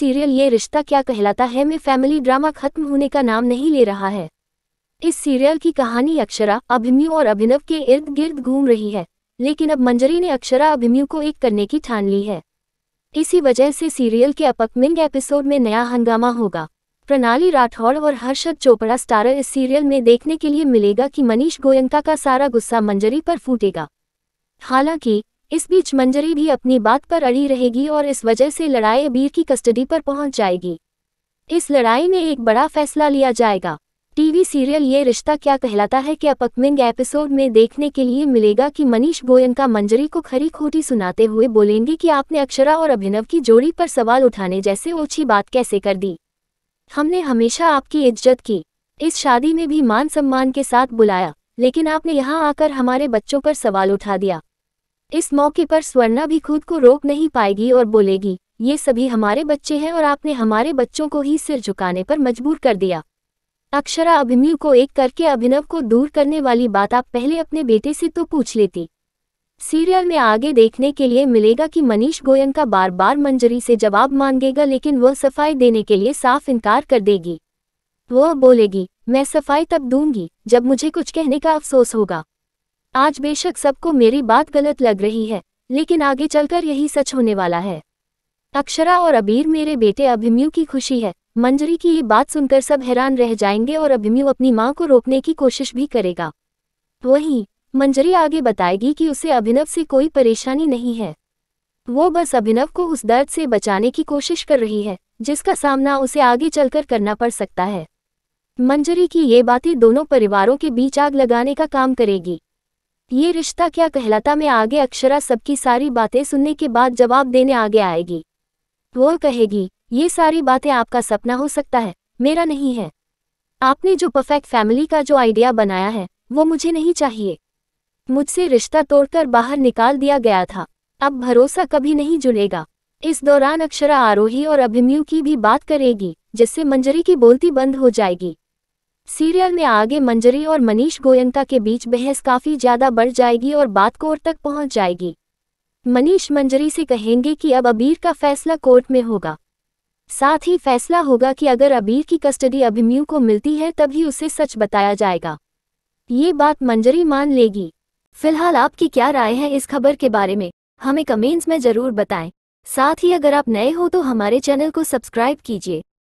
serial ये रिश्ता क्या कहलाता है में फैमिली ड्रामा खत्म होने का नाम नहीं ले रहा है इस सीरियल की कहानी अक्षरा अभिमन्यु और अभिनव के इर्द गिर्द घूम रही है लेकिन अब मंजरी ने अक्षरा अभिमन्यु को एक करने की ठान ली है इसी वजह से सीरियल के अपकमिंग एपिसोड में नया हंगामा होगा प्रणाली राठौड़ और हर्षद चोपड़ा स्टारर इस सीरियल में देखने के लिए मिलेगा कि मनीष गोयंका का सारा गुस्सा मंजरी पर फूटेगा हालांकि इस बीच मंजरी भी अपनी बात पर अड़ी रहेगी और इस वजह से लड़ाई अबीर की कस्टडी पर पहुंच जाएगी इस लड़ाई में एक बड़ा फैसला लिया जाएगा टीवी सीरियल ये रिश्ता क्या कहलाता है कि अपकमिंग एपिसोड में देखने के लिए मिलेगा कि मनीष गोयन का मंजरी को खरी खोटी सुनाते हुए बोलेंगे कि आपने अक्षरा और अभिनव की जोड़ी पर सवाल उठाने जैसे ओछी बात कैसे कर दी हमने हमेशा आपकी इज्जत की इस शादी में भी मान सम्मान के साथ बुलाया लेकिन आपने यहाँ आकर हमारे बच्चों पर सवाल उठा दिया इस मौके पर स्वर्णा भी खुद को रोक नहीं पाएगी और बोलेगी ये सभी हमारे बच्चे हैं और आपने हमारे बच्चों को ही सिर झुकाने पर मजबूर कर दिया अक्षरा अभिमन्यु को एक करके अभिनव को दूर करने वाली बात आप पहले अपने बेटे से तो पूछ लेती सीरियल में आगे देखने के लिए मिलेगा कि मनीष गोयन का बार बार मंजरी से जवाब मांगेगा लेकिन वह सफाई देने के लिए साफ इनकार कर देगी वह बोलेगी मैं सफाई तब दूंगी जब मुझे कुछ कहने का अफसोस होगा आज बेशक सबको मेरी बात गलत लग रही है लेकिन आगे चलकर यही सच होने वाला है अक्षरा और अबीर मेरे बेटे अभिमन्यु की खुशी है मंजरी की ये बात सुनकर सब हैरान रह जाएंगे और अभिमन्यु अपनी माँ को रोकने की कोशिश भी करेगा वहीं मंजरी आगे बताएगी कि उसे अभिनव से कोई परेशानी नहीं है वो बस अभिनव को उस दर्द से बचाने की कोशिश कर रही है जिसका सामना उसे आगे चलकर करना पड़ सकता है मंजरी की ये बातें दोनों परिवारों के बीच आग लगाने का काम करेगी ये रिश्ता क्या कहलाता मैं आगे अक्षरा सबकी सारी बातें सुनने के बाद जवाब देने आगे आएगी वो कहेगी ये सारी बातें आपका सपना हो सकता है मेरा नहीं है आपने जो परफेक्ट फैमिली का जो आइडिया बनाया है वो मुझे नहीं चाहिए मुझसे रिश्ता तोड़कर बाहर निकाल दिया गया था अब भरोसा कभी नहीं जुड़ेगा इस दौरान अक्षरा आरोही और अभिमयू की भी बात करेगी जिससे मंजरी की बोलती बंद हो जाएगी सीरियल में आगे मंजरी और मनीष गोयंका के बीच बहस काफ़ी ज़्यादा बढ़ जाएगी और बात कोर्ट तक पहुंच जाएगी मनीष मंजरी से कहेंगे कि अब अबीर का फैसला कोर्ट में होगा साथ ही फैसला होगा कि अगर अबीर की कस्टडी अभिमयू को मिलती है तभी उसे सच बताया जाएगा ये बात मंजरी मान लेगी फिलहाल आपकी क्या राय है इस खबर के बारे में हमें कमेंट्स में ज़रूर बताएं साथ ही अगर आप नए हो तो हमारे चैनल को सब्सक्राइब कीजिए